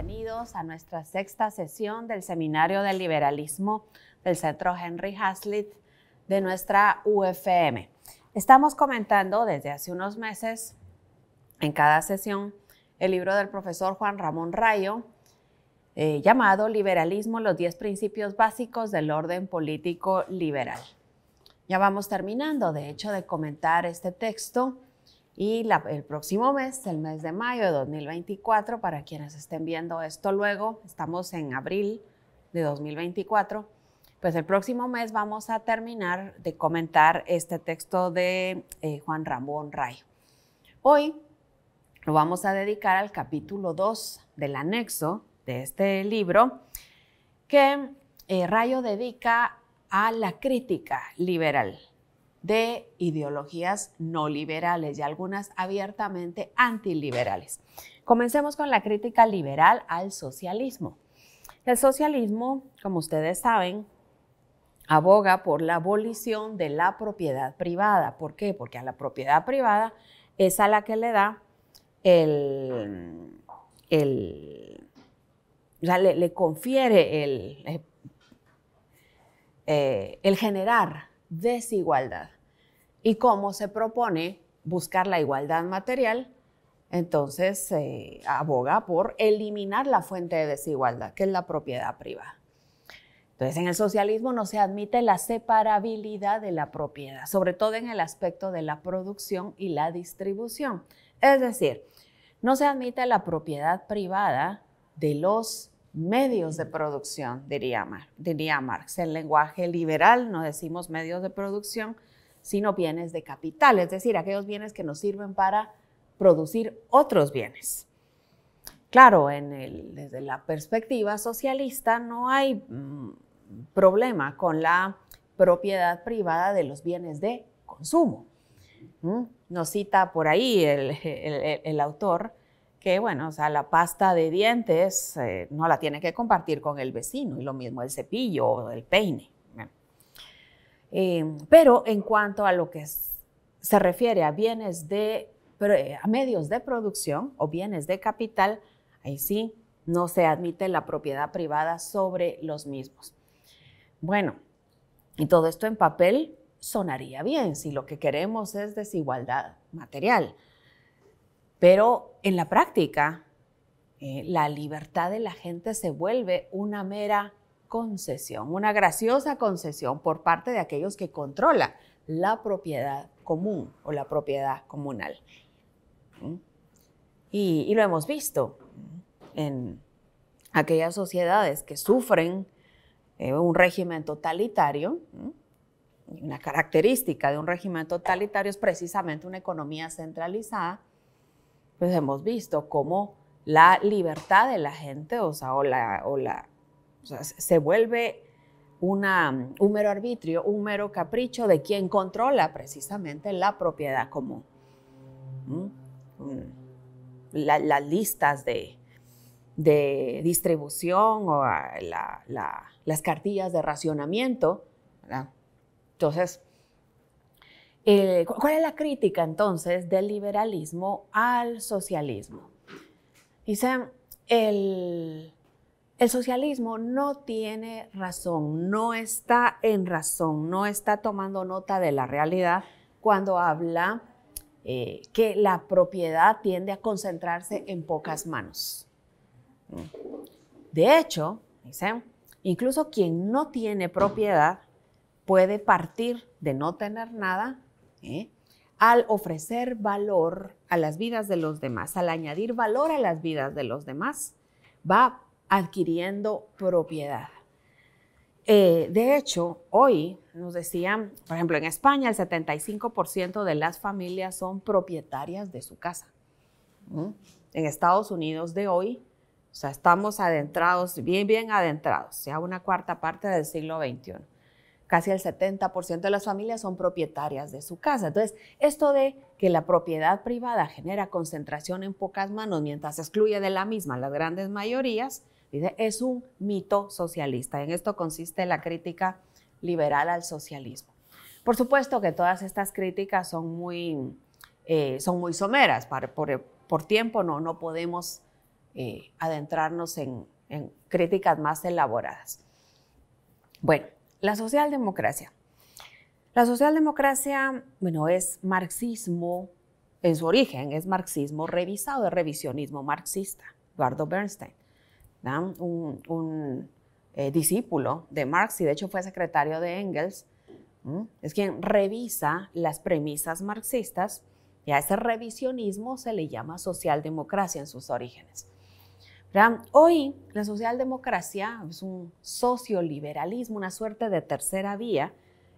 bienvenidos a nuestra sexta sesión del Seminario del Liberalismo del Centro Henry Hazlitt de nuestra UFM. Estamos comentando desde hace unos meses en cada sesión el libro del profesor Juan Ramón Rayo eh, llamado Liberalismo, los 10 principios básicos del orden político liberal. Ya vamos terminando, de hecho, de comentar este texto y el próximo mes, el mes de mayo de 2024, para quienes estén viendo esto luego, estamos en abril de 2024, pues el próximo mes vamos a terminar de comentar este texto de eh, Juan Ramón Rayo. Hoy lo vamos a dedicar al capítulo 2 del anexo de este libro que eh, Rayo dedica a la crítica liberal de ideologías no liberales y algunas abiertamente antiliberales. Comencemos con la crítica liberal al socialismo. El socialismo, como ustedes saben, aboga por la abolición de la propiedad privada. ¿Por qué? Porque a la propiedad privada es a la que le da el, le, confiere el eh, eh, generar desigualdad. Y cómo se propone buscar la igualdad material, entonces se aboga por eliminar la fuente de desigualdad, que es la propiedad privada. Entonces, en el socialismo no se admite la separabilidad de la propiedad, sobre todo en el aspecto de la producción y la distribución. Es decir, no se admite la propiedad privada de los medios de producción, diría, Marx. En lenguaje liberal no decimos medios de producción, sino bienes de capital, es decir, aquellos bienes que nos sirven para producir otros bienes. Claro, desde la perspectiva socialista no hay mm, problema con la propiedad privada de los bienes de consumo. Nos cita por ahí el autor que bueno, o sea, la pasta de dientes eh, no la tiene que compartir con el vecino y lo mismo el cepillo o el peine. Eh, pero en cuanto a lo que se refiere a bienes de, eh, a medios de producción o bienes de capital, ahí sí no se admite la propiedad privada sobre los mismos. Bueno, y todo esto en papel sonaría bien si lo que queremos es desigualdad material. Pero en la práctica, eh, la libertad de la gente se vuelve una mera concesión, una graciosa concesión por parte de aquellos que controlan la propiedad común o la propiedad comunal. ¿Mm? Y, lo hemos visto ¿Mm? en aquellas sociedades que sufren eh, un régimen totalitario. ¿Mm? Una característica de un régimen totalitario es precisamente una economía centralizada pues hemos visto cómo la libertad de la gente, o sea, o o se vuelve un mero arbitrio, un mero capricho de quien controla precisamente la propiedad común. Mm, las listas de, distribución o ah, las cartillas de racionamiento. ¿verdad? Entonces, eh, ¿Cuál es la crítica entonces del liberalismo al socialismo? Dice el, socialismo no tiene razón, no está en razón, no está tomando nota de la realidad cuando habla eh, que la propiedad tiende a concentrarse en pocas manos. De hecho, dice incluso quien no tiene propiedad puede partir de no tener nada ¿eh? al ofrecer valor a las vidas de los demás, al añadir valor a las vidas de los demás, va adquiriendo propiedad. Eh, de hecho, hoy nos decían, por ejemplo, en España el 75% de las familias son propietarias de su casa. En Estados Unidos de hoy, o sea, estamos adentrados, bien, bien adentrados, ya una cuarta parte del siglo XXI casi el 70% de las familias son propietarias de su casa. Entonces, esto de que la propiedad privada genera concentración en pocas manos mientras excluye de la misma las grandes mayorías, dice, es un mito socialista. En esto consiste la crítica liberal al socialismo. Por supuesto que todas estas críticas son muy, eh, son muy someras. Por, por, tiempo no, no podemos eh, adentrarnos en, en críticas más elaboradas. Bueno, la socialdemocracia. La socialdemocracia, bueno, es marxismo en su origen, es marxismo revisado, es revisionismo marxista. Eduardo Bernstein, un, eh, discípulo de Marx y de hecho fue secretario de Engels, es quien revisa las premisas marxistas y a ese revisionismo se le llama socialdemocracia en sus orígenes. Hoy la socialdemocracia es un socioliberalismo, una suerte de tercera vía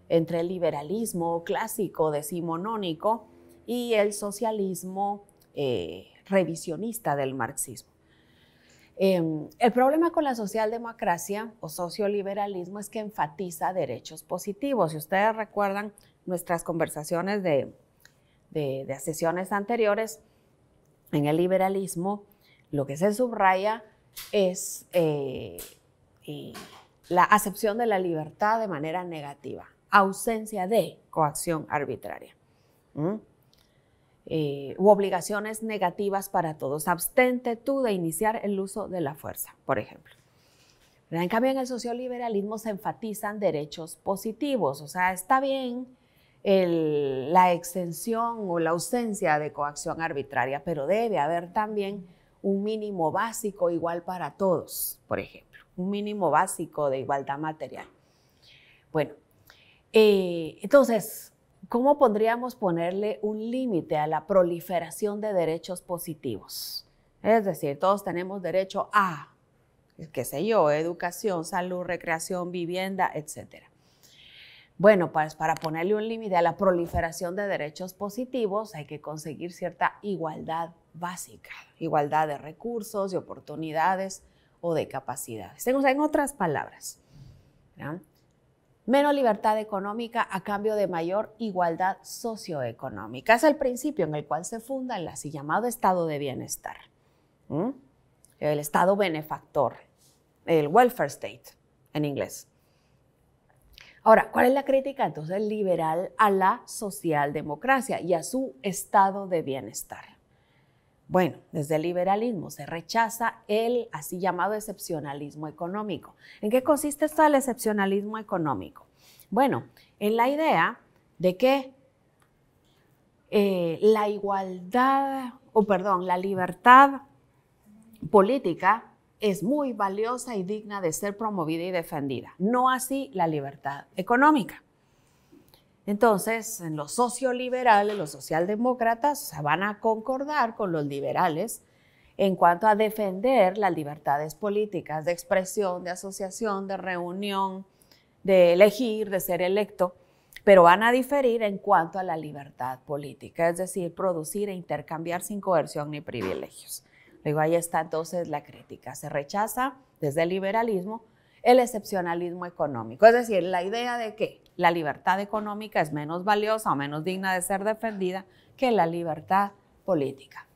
entre el liberalismo clásico decimonónico y el socialismo eh, revisionista del marxismo. Em, el problema con la socialdemocracia o socioliberalismo es que enfatiza derechos positivos. Si ustedes recuerdan nuestras conversaciones de, de sesiones anteriores, en el liberalismo lo que se subraya es eh, eh, la acepción de la libertad de manera negativa, ausencia de coacción arbitraria. Eh, u obligaciones negativas para todos. Abstente tú de iniciar el uso de la fuerza, por ejemplo. En cambio, en el socioliberalismo se enfatizan derechos positivos, o sea, está bien la extensión o la ausencia de coacción arbitraria, pero debe haber también un mínimo básico igual para todos, por ejemplo, un mínimo básico de igualdad material. Bueno, eh, entonces, ¿cómo podríamos ponerle un límite a la proliferación de derechos positivos? Es decir, todos tenemos derecho a, qué sé yo, educación, salud, recreación, vivienda, etcétera. Bueno, pues para ponerle un límite a la proliferación de derechos positivos hay que conseguir cierta igualdad básica, igualdad de recursos, de oportunidades o de capacidades. En otras palabras, menos libertad económica a cambio de mayor igualdad socioeconómica. Es el principio en el cual se funda el así llamado estado de bienestar, el estado benefactor, el welfare state en inglés. Ahora, ¿cuál es la crítica entonces liberal a la socialdemocracia y a su estado de bienestar? Bueno, desde el liberalismo se rechaza el así llamado excepcionalismo económico. ¿En qué consiste esto del excepcionalismo económico? Bueno, en la idea de que eh, la igualdad, o perdón, la libertad política es muy valiosa y digna de ser promovida y defendida. No así la libertad económica. Entonces, en los socioliberales, los socialdemócratas van a concordar con los liberales en cuanto a defender las libertades políticas de expresión, de asociación, de reunión, de elegir, de ser electo, pero van a diferir en cuanto a la libertad política, es decir, producir e intercambiar sin coerción ni privilegios ahí está entonces la crítica. Se rechaza desde el liberalismo el excepcionalismo económico, es decir, la idea de que la libertad económica es menos valiosa o menos digna de ser defendida que la libertad política.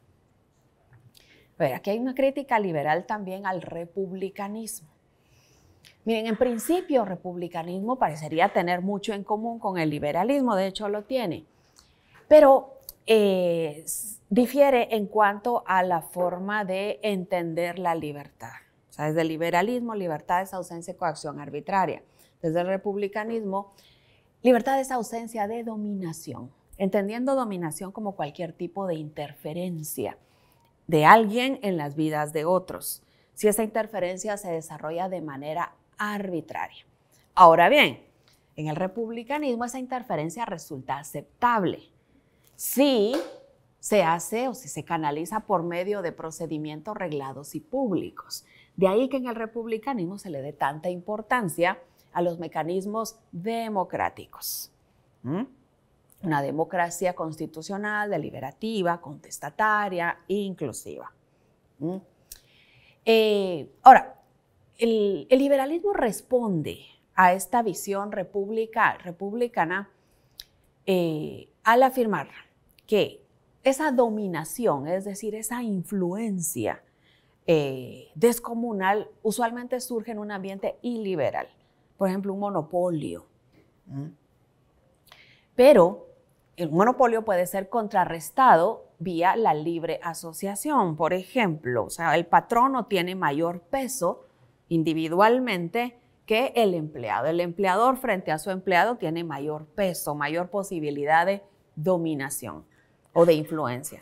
Pero aquí hay una crítica liberal también al republicanismo. Miren, en principio, republicanismo parecería tener mucho en común con el liberalismo, de hecho lo tiene. Pero eh, difiere en cuanto a la forma de entender la libertad. O sea, desde el liberalismo, libertad es ausencia de coacción arbitraria. Desde el republicanismo, libertad es ausencia de dominación, entendiendo dominación como cualquier tipo de interferencia de alguien en las vidas de otros, si esa interferencia se desarrolla de manera arbitraria. Ahora bien, en el republicanismo esa interferencia resulta aceptable si se hace o se canaliza por medio de procedimientos reglados y públicos. De ahí que en el republicanismo se le dé tanta importancia a los mecanismos democráticos. ¿Mm? Una democracia constitucional, deliberativa, contestataria, inclusiva. ¿Mm? Eh, ahora, el, liberalismo responde a esta visión republicana eh, al afirmar que esa dominación, es decir, esa influencia eh, descomunal, usualmente surge en un ambiente iliberal, por ejemplo, un monopolio. Mm. Pero el monopolio puede ser contrarrestado vía la libre asociación, por ejemplo. O sea, el patrono tiene mayor peso individualmente que el empleado. El empleador frente a su empleado tiene mayor peso, mayor posibilidad de dominación o de influencia.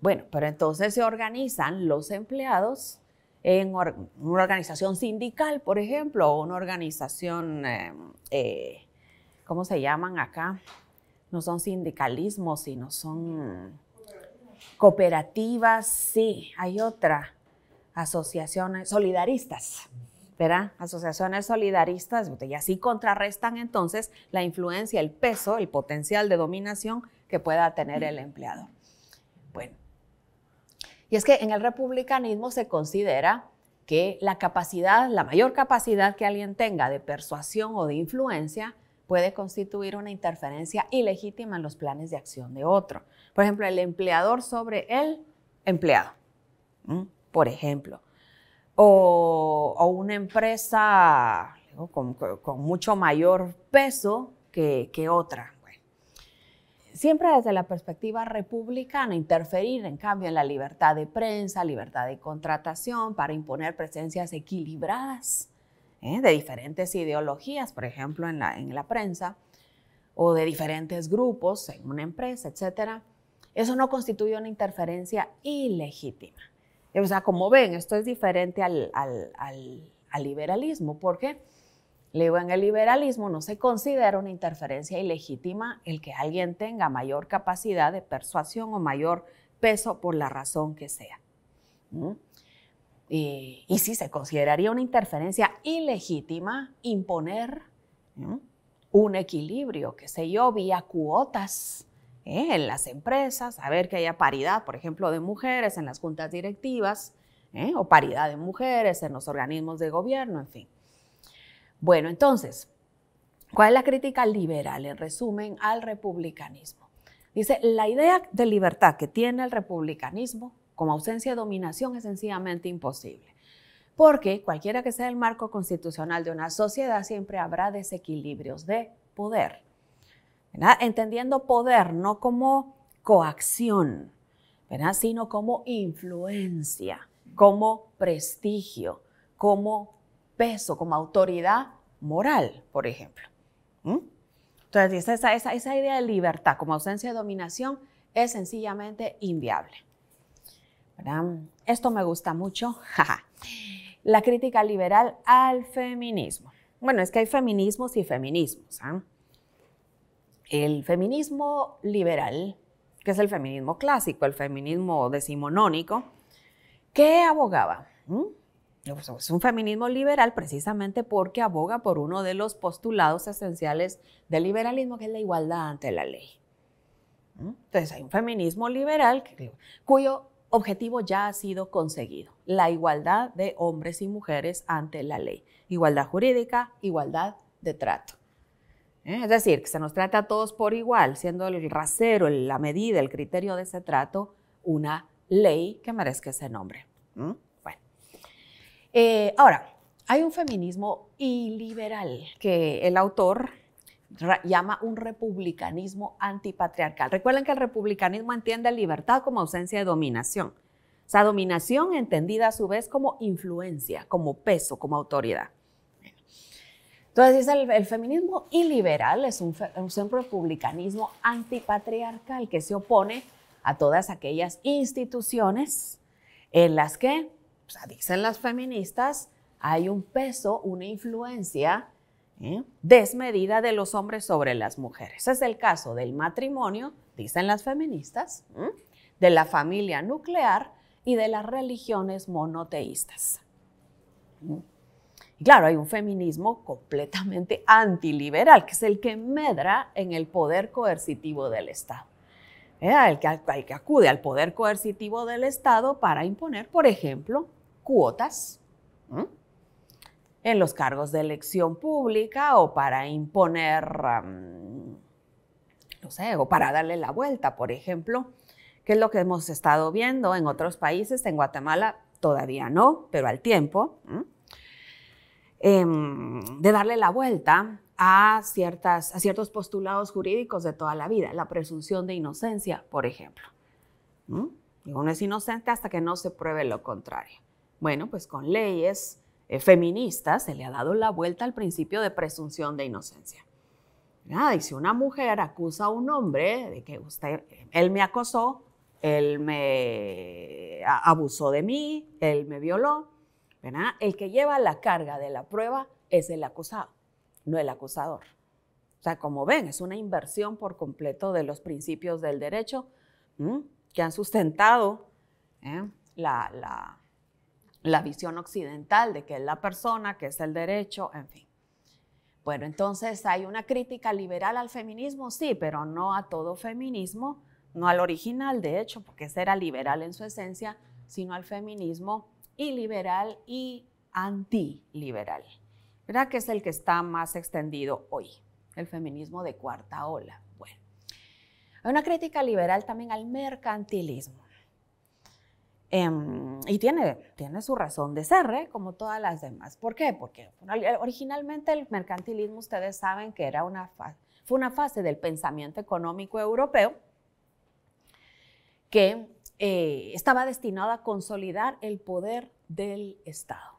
Bueno, pero entonces se organizan los empleados en una organización sindical, por ejemplo, o una organización, em, eh, ¿cómo se llaman acá? No son sindicalismos, sino son cooperativas, sí, hay otra, asociaciones solidaristas, ¿verdad? Asociaciones solidaristas, y así contrarrestan entonces la influencia, el peso, el potencial de dominación que pueda tener el empleador. Bueno, y es que en el republicanismo se considera que la capacidad, la mayor capacidad que alguien tenga de persuasión o de influencia, puede constituir una interferencia ilegítima en los planes de acción de otro. Por ejemplo, el empleador sobre el empleado, por ejemplo. O, una empresa con, mucho mayor peso que otra siempre desde la perspectiva republicana, interferir en cambio en la libertad de prensa, libertad de contratación, para imponer presencias equilibradas ¿eh? de diferentes ideologías, por ejemplo, en la, en la prensa, o de diferentes grupos en una empresa, etc. Eso no constituye una interferencia ilegítima. O sea, como ven, esto es diferente al, liberalismo. ¿Por qué? Porque Luego, en el liberalismo no se considera una interferencia ilegítima el que alguien tenga mayor capacidad de persuasión o mayor peso por la razón que sea. Y, sí se consideraría una interferencia ilegítima imponer un equilibrio, que sé yo, vía cuotas ¿eh? en las empresas, a ver que haya paridad, por ejemplo, de mujeres en las juntas directivas, ¿eh? o paridad de mujeres en los organismos de gobierno, en fin. Bueno, entonces, ¿cuál es la crítica liberal, en resumen, al republicanismo? Dice, la idea de libertad que tiene el republicanismo como ausencia de dominación es sencillamente imposible, porque cualquiera que sea el marco constitucional de una sociedad siempre habrá desequilibrios de poder. Entendiendo poder no como coacción, sino como influencia, como prestigio, como peso, como autoridad moral, por ejemplo. Entonces, esa, idea de libertad como ausencia de dominación es sencillamente inviable. Esto me gusta mucho. La crítica liberal al feminismo. Bueno, es que hay feminismos y feminismos. ¿ah? El feminismo liberal, que es el feminismo clásico, el feminismo decimonónico, ¿qué abogaba? Pues, es un feminismo liberal precisamente porque aboga por uno de los postulados esenciales del liberalismo, que es la igualdad ante la ley. Entonces hay un feminismo liberal cuyo objetivo ya ha sido conseguido, la igualdad de hombres y mujeres ante la ley, igualdad jurídica, igualdad de trato. ¿eh? Es decir, que se nos trata a todos por igual, siendo el rasero, la medida, el criterio de ese trato, una ley que merezca ese nombre. Eh, ahora, hay un feminismo iliberal que el autor llama un republicanismo antipatriarcal. Recuerden que el republicanismo entiende la libertad como ausencia de dominación. O sea, dominación entendida a su vez como influencia, como peso, como autoridad. Entonces, el, el feminismo iliberal es un, es un republicanismo antipatriarcal que se opone a todas aquellas instituciones en las que o sea, dicen las feministas, hay un peso, una influencia ¿eh? desmedida de los hombres sobre las mujeres. es el caso del matrimonio, dicen las feministas, de la familia nuclear y de las religiones monoteístas. Y claro, hay un feminismo completamente antiliberal, que es el que medra en el poder coercitivo del Estado el ¿eh? que, acude al poder coercitivo del Estado para imponer, por ejemplo, cuotas en los cargos de elección pública o para imponer, no sé, o para darle la vuelta, por ejemplo, que es lo que hemos estado viendo en otros países, en Guatemala todavía no, pero al tiempo, em, de darle la vuelta a, ciertas, a ciertos postulados jurídicos de toda la vida, la presunción de inocencia, por ejemplo. ¿Mm? Uno es inocente hasta que no se pruebe lo contrario. Bueno, pues con leyes eh, feministas se le ha dado la vuelta al principio de presunción de inocencia. Ah, y si una mujer acusa a un hombre de que él me acosó, él me abusó de mí, él me violó, ¿verdad? el que lleva la carga de la prueba es el acusado no el acusador. O sea, como ven, es una inversión por completo de los principios del derecho que han sustentado ¿eh? la, visión occidental de que es la persona, que es el derecho, en fin. Bueno, entonces hay una crítica liberal al feminismo, sí, pero no a todo feminismo, no al original, de hecho, porque ese era liberal en su esencia, sino al feminismo iliberal y antiliberal. ¿verdad? Que es el que está más extendido hoy, el feminismo de cuarta ola. Bueno, hay una crítica liberal también al mercantilismo. Em, y tiene, tiene su razón de ser, ¿eh? como todas las demás. ¿Por qué? Porque originalmente el mercantilismo, ustedes saben que era una fue una fase del pensamiento económico europeo que eh, estaba destinado a consolidar el poder del Estado.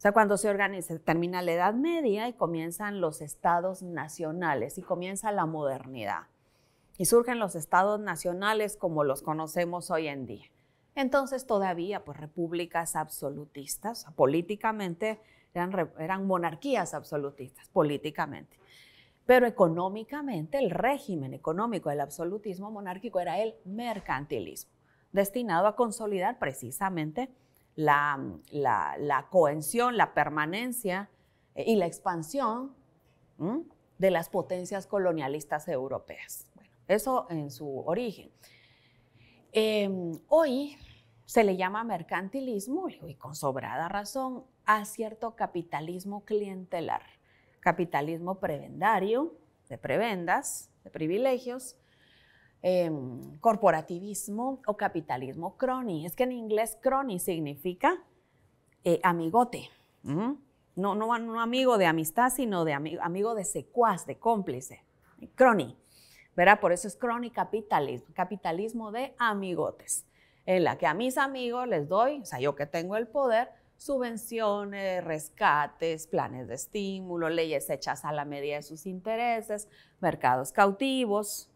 O sea, cuando se organiza, termina la Edad Media y comienzan los estados nacionales y comienza la modernidad. Y surgen los estados nacionales como los conocemos hoy en día. Entonces todavía, pues repúblicas absolutistas, políticamente eran, eran monarquías absolutistas, políticamente. Pero económicamente, el régimen económico del absolutismo monárquico era el mercantilismo, destinado a consolidar precisamente la, la, la cohesión, la permanencia eh, y la expansión de las potencias colonialistas europeas. Bueno, eso en su origen. Em, hoy se le llama mercantilismo, y con sobrada razón, a cierto capitalismo clientelar, capitalismo prebendario, de prebendas, de privilegios, Em, corporativismo o capitalismo crony. Es que en inglés crony significa eh, amigote. No, no, no, amigo de amistad, sino de amigo, amigo de secuaz, de cómplice. Crony. ¿Verdad? Por eso es crony capitalismo, capitalismo de amigotes, en la que a mis amigos les doy, o sea, yo que tengo el poder, subvenciones, rescates, planes de estímulo, leyes hechas a la medida de sus intereses, mercados cautivos,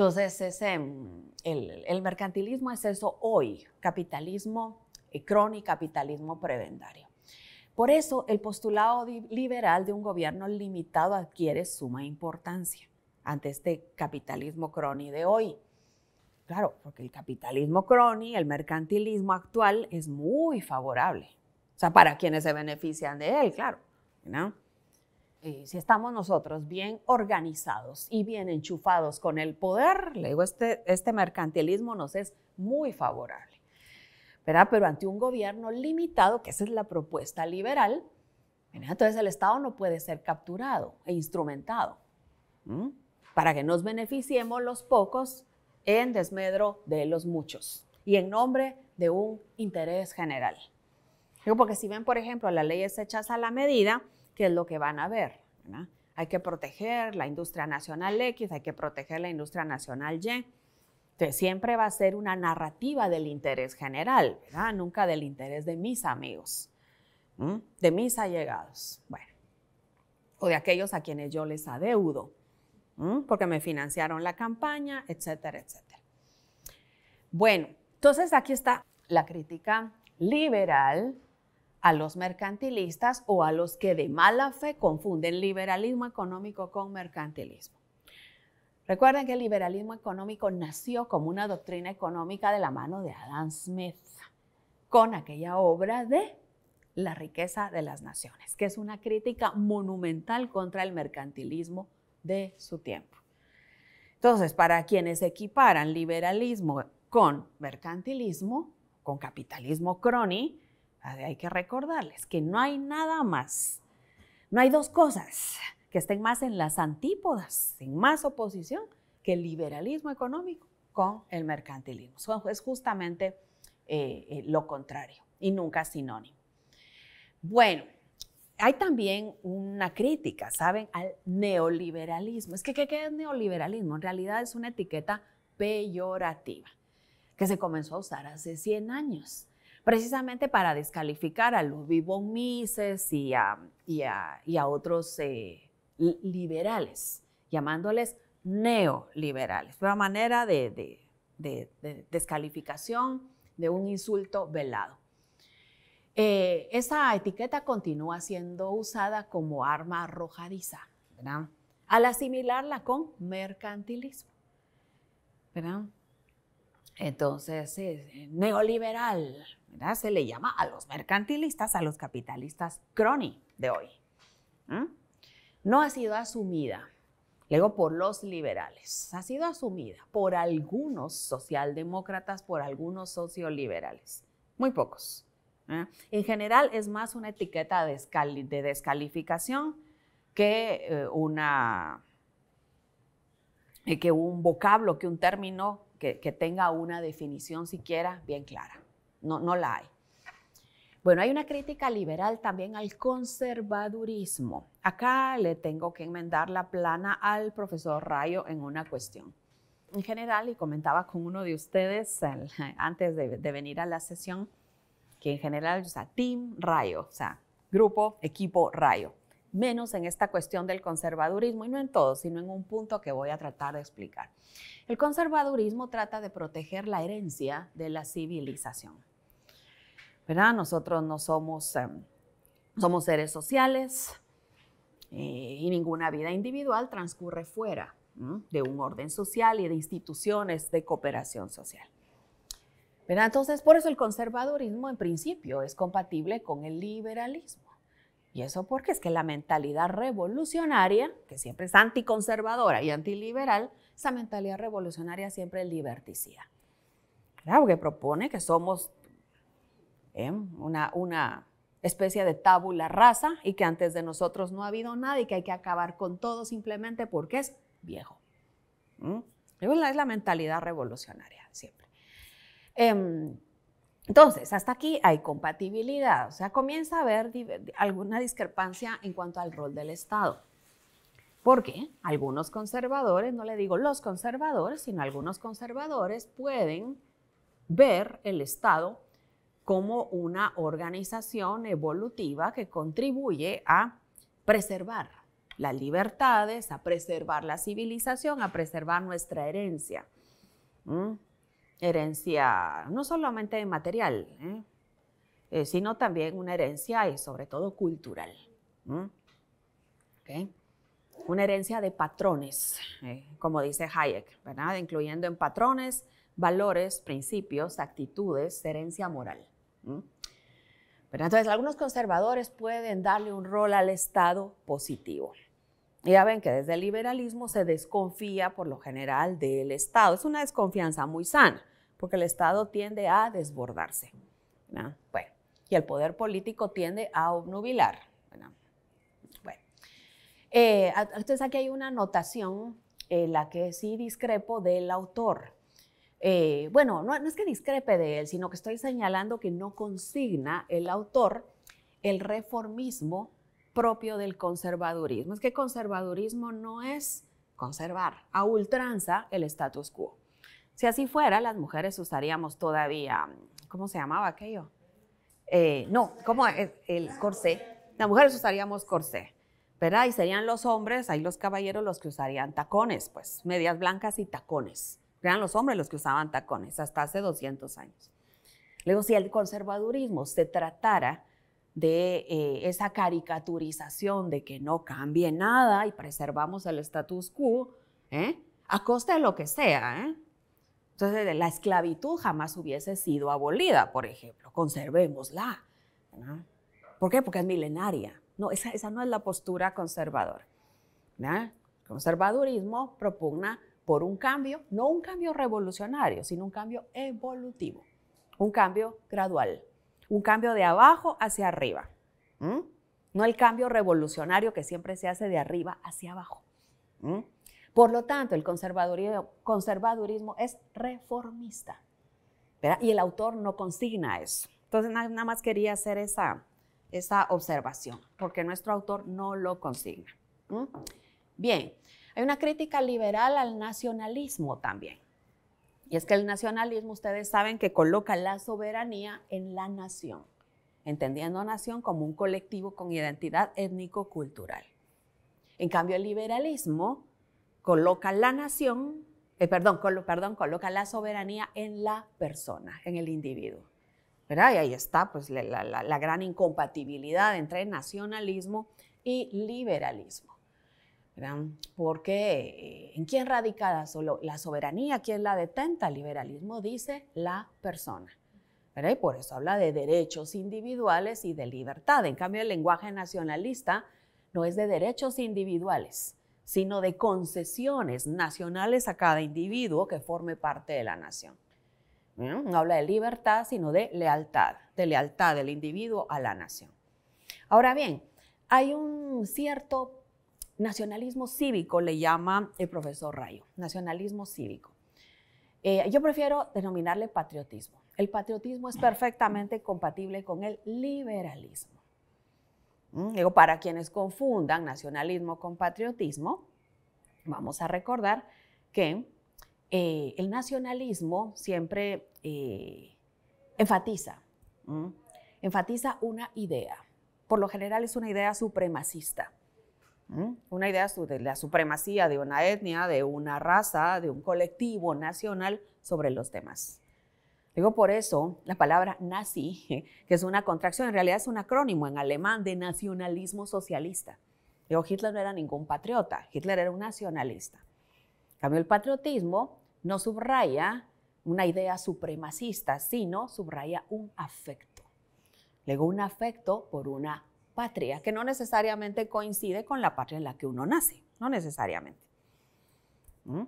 entonces, mm, el, el, mercantilismo es eso hoy, capitalismo eh, crony, capitalismo prebendario. Por eso, el postulado liberal de un gobierno limitado adquiere suma importancia ante este capitalismo crony de hoy. Claro, porque el capitalismo crony, el mercantilismo actual es muy favorable. O sea, para quienes se benefician de él, claro. ¿no? si estamos nosotros bien organizados y bien enchufados con el poder, le digo, este, este mercantilismo nos es muy favorable. Pero ante un gobierno limitado, que esa es la propuesta liberal, entonces el Estado no puede ser capturado e instrumentado para que nos beneficiemos los pocos en desmedro de los muchos y en nombre de un interés general. Porque si ven, por ejemplo, las leyes hechas a la medida, qué es lo que van a ver. Hay que proteger la industria nacional X, hay que proteger la industria nacional Y. Entonces, siempre va a ser una narrativa del interés general, Nunca del interés de mis amigos, de mis allegados, o de aquellos a quienes yo les adeudo, porque me financiaron la campaña, etcétera, etcétera. Bueno, entonces aquí está la crítica liberal a los mercantilistas o a los que de mala fe confunden liberalismo económico con mercantilismo. Recuerden que el liberalismo económico nació como una doctrina económica de la mano de Adam Smith, con aquella obra de La riqueza de las naciones, que es una crítica monumental contra el mercantilismo de su tiempo. Entonces, para quienes equiparan liberalismo con mercantilismo, con capitalismo crony, Ah, hay que recordarles que no hay nada más, no hay dos cosas que estén más en las antípodas, en más oposición que el liberalismo económico con el mercantilismo. Es justamente eh, eh, lo contrario y nunca sinónimo. Bueno, hay también una crítica, ¿saben?, al neoliberalismo. Es que, ¿qué, ¿qué, es neoliberalismo? En realidad es una etiqueta peyorativa que se comenzó a usar hace 100 años precisamente para descalificar a los vivos y a, otros eh, liberales, llamándoles neoliberales, Una manera de, descalificación, de un insulto velado. Eh, esa etiqueta continúa siendo usada como arma arrojadiza, ¿verdad? al asimilarla con mercantilismo. ¿verdad? Entonces, es eh, neoliberal, se le llama a los mercantilistas, a los capitalistas crony de hoy. No ha sido asumida, luego por los liberales, ha sido asumida por algunos socialdemócratas, por algunos socioliberales, muy pocos. En general es más una etiqueta de, descalificación eh, eh, que un vocablo, que un término que tenga una definición siquiera bien clara no, no la hay. Bueno, hay una crítica liberal también al conservadurismo. Acá le tengo que enmendar la plana al profesor Rayo en una cuestión. En general, y comentaba con uno de ustedes antes de, de, venir a la sesión, que en general, o sea, Team Rayo, o sea, grupo, equipo, Rayo. Menos en esta cuestión del conservadurismo, y no en todo, sino en un punto que voy a tratar de explicar. El conservadurismo trata de proteger la herencia de la civilización ¿verdad? Nosotros no somos, em, somos seres sociales eh, y ninguna vida individual transcurre fuera de un orden social y de instituciones de cooperación social. ¿verdad? Entonces, por eso el conservadurismo en principio es compatible con el liberalismo. Y eso porque es que la mentalidad revolucionaria, que siempre es anticonservadora y antiliberal, esa mentalidad revolucionaria siempre es liberticida. Claro, que propone que somos ¿eh? una, especie de tábula rasa y que antes de nosotros no ha habido nada y que hay que acabar con todo simplemente porque es viejo. Es la mentalidad revolucionaria siempre. Em, entonces, hasta aquí hay compatibilidad, o sea, comienza a haber alguna discrepancia en cuanto al rol del Estado. Porque algunos conservadores, no le digo los conservadores, sino algunos conservadores pueden ver el Estado como una organización evolutiva que contribuye a preservar las libertades, a preservar la civilización, a preservar nuestra herencia. Herencia no solamente material, ¿eh? Eh, sino también una herencia y eh, sobre todo cultural. Una herencia de patrones, como dice Hayek, ¿verdad? incluyendo en patrones, valores, principios, actitudes, herencia moral. ¿Mm? Pero entonces algunos conservadores pueden darle un rol al Estado positivo. Ya ven que desde el liberalismo se desconfía por lo general del Estado. Es una desconfianza muy sana, porque el Estado tiende a desbordarse. Bueno, y el poder político tiende a obnubilar. Bueno, eh, entonces aquí hay una anotación en la que sí discrepo del autor. Eh, bueno, no, es que discrepe de él, sino que estoy señalando que no consigna el autor el reformismo propio del conservadurismo. Es que conservadurismo no es conservar a ultranza el status quo. Si así fuera, las mujeres usaríamos todavía, ¿cómo se llamaba aquello? Eh, no, ¿cómo El corsé. Las mujeres usaríamos corsé, ¿verdad? Y serían los hombres, ahí los caballeros, los que usarían tacones, pues, medias blancas y tacones. Eran los hombres los que usaban tacones hasta hace 200 años. Luego, si el conservadurismo se tratara de eh, esa caricaturización de que no cambie nada y preservamos el status quo, ¿eh? a costa de lo que sea. ¿eh? Entonces, la esclavitud jamás hubiese sido abolida, por ejemplo, conservémosla. ¿Por qué? Porque es milenaria. No, esa, esa no es la postura conservadora. El Conservadurismo propugna por un cambio, no un cambio revolucionario, sino un cambio evolutivo, un cambio gradual, un cambio de abajo hacia arriba. No el cambio revolucionario que siempre se hace de arriba hacia abajo. Por lo tanto, el conservadurismo, es reformista. Y el autor no consigna eso. Entonces, nada más quería hacer esa, observación, porque nuestro autor no lo consigna. Bien, hay una crítica liberal al nacionalismo también. Y es que el nacionalismo, ustedes saben que coloca la soberanía en la nación, entendiendo nación como un colectivo con identidad étnico-cultural. En cambio, el liberalismo coloca la nación, eh, perdón, perdón, coloca la soberanía en la persona, en el individuo. ¿verdad? Y ahí está pues, la gran incompatibilidad entre nacionalismo y liberalismo. Porque eh, ¿en quién radica la, la soberanía? ¿Quién la detenta? El liberalismo dice la persona. Y por eso habla de derechos individuales y de libertad. En cambio, el lenguaje nacionalista no es de derechos individuales, sino de concesiones nacionales a cada individuo que forme parte de la nación. No habla de libertad, sino de lealtad, de lealtad del individuo a la nación. Ahora bien, hay un cierto nacionalismo cívico, le llama el profesor Rayo, nacionalismo cívico. Eh, yo prefiero denominarle patriotismo. El patriotismo es perfectamente compatible con el liberalismo. Mm, digo, para quienes confundan nacionalismo con patriotismo, vamos a recordar que eh, el nacionalismo siempre eh, enfatiza, mm, enfatiza una idea. Por lo general es una idea supremacista. Una idea de la supremacía de una etnia, de una raza, de un colectivo nacional sobre los demás. Digo por eso la palabra nazi, que es una contracción, en realidad es un acrónimo en alemán de nacionalismo socialista. Digo, Hitler no era ningún patriota, Hitler era un nacionalista. En cambio, el patriotismo no subraya una idea supremacista, sino subraya un afecto. Luego un afecto por una patria, que no necesariamente coincide con la patria en la que uno nace, no necesariamente. ¿Mm?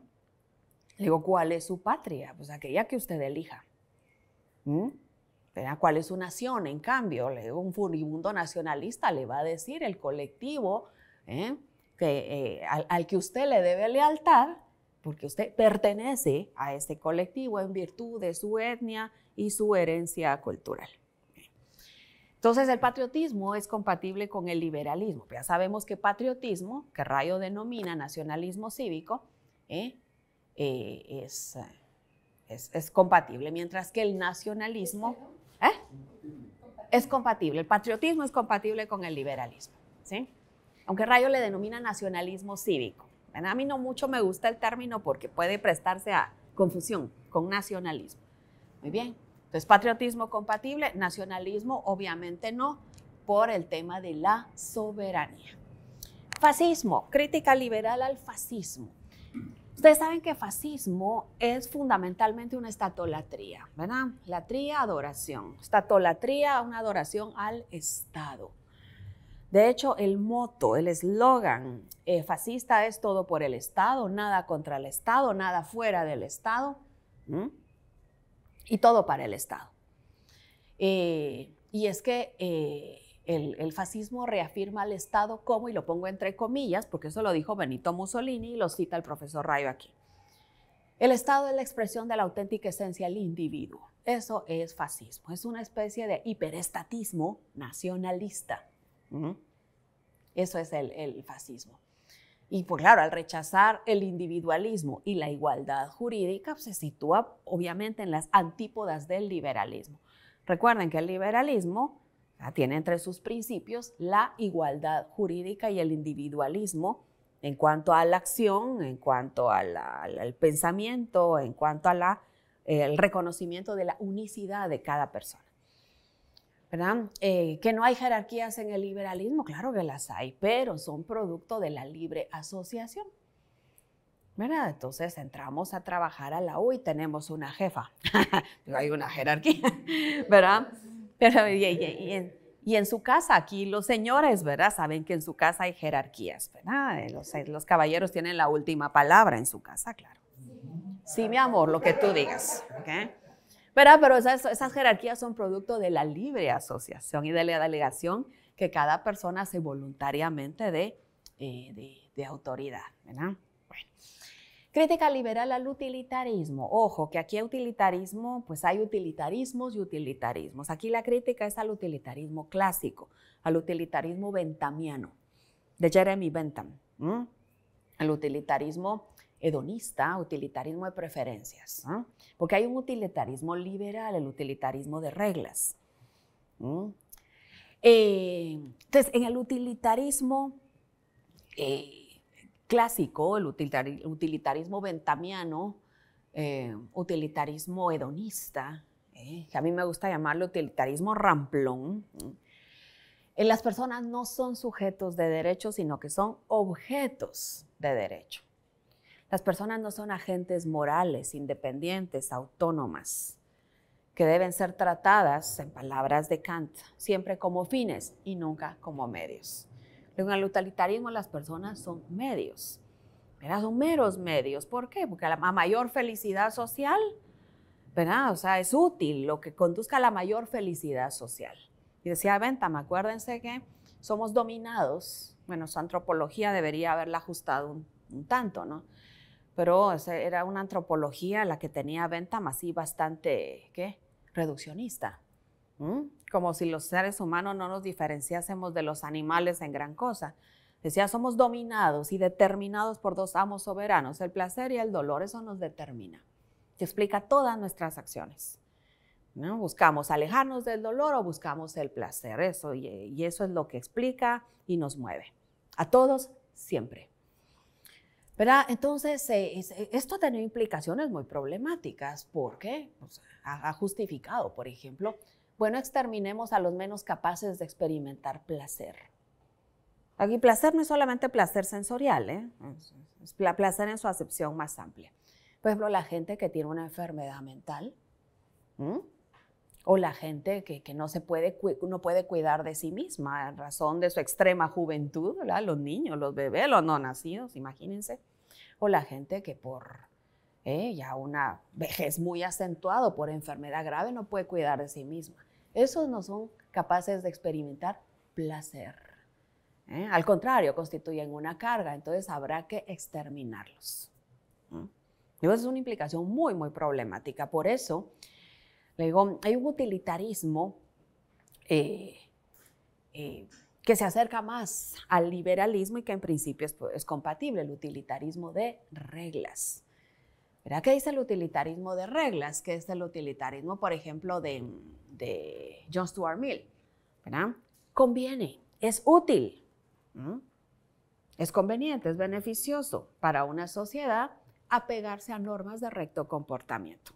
Le digo, ¿cuál es su patria? Pues aquella que usted elija. ¿Mm? ¿Cuál es su nación? En cambio, un furibundo nacionalista le va a decir el colectivo ¿eh? Eh, al, al que usted le debe lealtad, porque usted pertenece a este colectivo en virtud de su etnia y su herencia cultural. Entonces el patriotismo es compatible con el liberalismo. Ya sabemos que patriotismo, que Rayo denomina nacionalismo cívico, eh, eh, eh, es, compatible, mientras que el nacionalismo es compatible. El patriotismo es compatible con el liberalismo. ¿sí? Aunque Rayo le denomina nacionalismo cívico. A mí no mucho me gusta el término porque puede prestarse a confusión con nacionalismo. Muy bien. Entonces, patriotismo compatible, nacionalismo obviamente no, por el tema de la soberanía. Fascismo, crítica liberal al fascismo. Ustedes saben que fascismo es fundamentalmente una estatolatría, ¿verdad? Latría, adoración. Estatolatría, una adoración al Estado. De hecho, el moto, el eslogan eh, fascista es todo por el Estado, nada contra el Estado, nada fuera del Estado y todo para el Estado. Eh, y es que eh, el, fascismo reafirma al Estado como, y lo pongo entre comillas, porque eso lo dijo Benito Mussolini y lo cita el profesor Rayo aquí. El Estado es la expresión de la auténtica esencia del individuo. Eso es fascismo, es una especie de hiperestatismo nacionalista. Eso es el fascismo. Y pues claro, al rechazar el individualismo y la igualdad jurídica, pues, se sitúa obviamente en las antípodas del liberalismo. Recuerden que el liberalismo ah, tiene entre sus principios la igualdad jurídica y el individualismo en cuanto a la acción, en cuanto al pensamiento, en cuanto al eh, reconocimiento de la unicidad de cada persona. ¿verdad? Eh, que no hay jerarquías en el liberalismo, claro que las hay, pero son producto de la libre asociación. ¿verdad? Entonces entramos a trabajar a la U y tenemos una jefa. hay una jerarquía, ¿verdad? Pero y, en, su casa, aquí los señores, ¿verdad? Saben que en su casa hay jerarquías, ¿verdad? Eh, eh, los, caballeros tienen la última palabra en su casa, claro. Sí, mi amor, lo que tú digas. ¿okay? Pero esas, esas jerarquías son producto de la libre asociación y de la delegación que cada persona hace voluntariamente de, eh, autoridad. Crítica liberal al utilitarismo. Ojo, que aquí hay utilitarismo, pues hay utilitarismos y utilitarismos. Aquí la crítica es al utilitarismo clásico, al utilitarismo bentamiano, de Jeremy Bentham, al utilitarismo hedonista, utilitarismo de preferencias, porque hay un utilitarismo liberal, el utilitarismo de reglas. Eh, entonces, en el utilitarismo eh, clásico, el utilitarismo ventamiano, eh, utilitarismo hedonista, que a mí me gusta llamarlo utilitarismo ramplón, las personas no son sujetos de derecho, sino que son objetos de derecho. Las personas no son agentes morales, independientes, autónomas, que deben ser tratadas, en palabras de Kant, siempre como fines y nunca como medios. En el utilitarismo las personas son medios, ¿verdad? son meros medios. ¿Por qué? Porque a la mayor felicidad social, o sea, es útil lo que conduzca a la mayor felicidad social. Y decía Bentham, acuérdense que somos dominados, bueno, su antropología debería haberla ajustado un tanto, ¿no? pero era una antropología la que tenía venta y bastante, ¿qué? Reduccionista. Como si los seres humanos no nos diferenciásemos de los animales en gran cosa. Decía, somos dominados y determinados por dos amos soberanos, el placer y el dolor, eso nos determina. Que explica todas nuestras acciones. Buscamos alejarnos del dolor o buscamos el placer, eso, y eso es lo que explica y nos mueve. A todos, siempre. Entonces, eh, eh, esto ha tenido implicaciones muy problemáticas porque ha, justificado, por ejemplo, bueno, exterminemos a los menos capaces de experimentar placer. Aquí placer no es solamente placer sensorial, ¿eh? es placer en su acepción más amplia. Por ejemplo, la gente que tiene una enfermedad mental o la gente que, no, se puede, no puede cuidar de sí misma en razón de su extrema juventud, los niños, los bebés, los no nacidos, imagínense o la gente que por eh, ya una vejez muy acentuado por enfermedad grave no puede cuidar de sí misma. Esos no son capaces de experimentar placer. ¿eh? Al contrario, constituyen una carga, entonces habrá que exterminarlos. es una implicación muy, muy problemática. Por eso, le digo, hay un utilitarismo eh, que se acerca más al liberalismo y que en principio es, compatible, el utilitarismo de reglas. ¿Verdad que dice el utilitarismo de reglas? Que es el utilitarismo, por ejemplo, de, de John Stuart Mill. ¿Verdad? Conviene, es útil, es conveniente, es beneficioso para una sociedad apegarse a normas de recto comportamiento.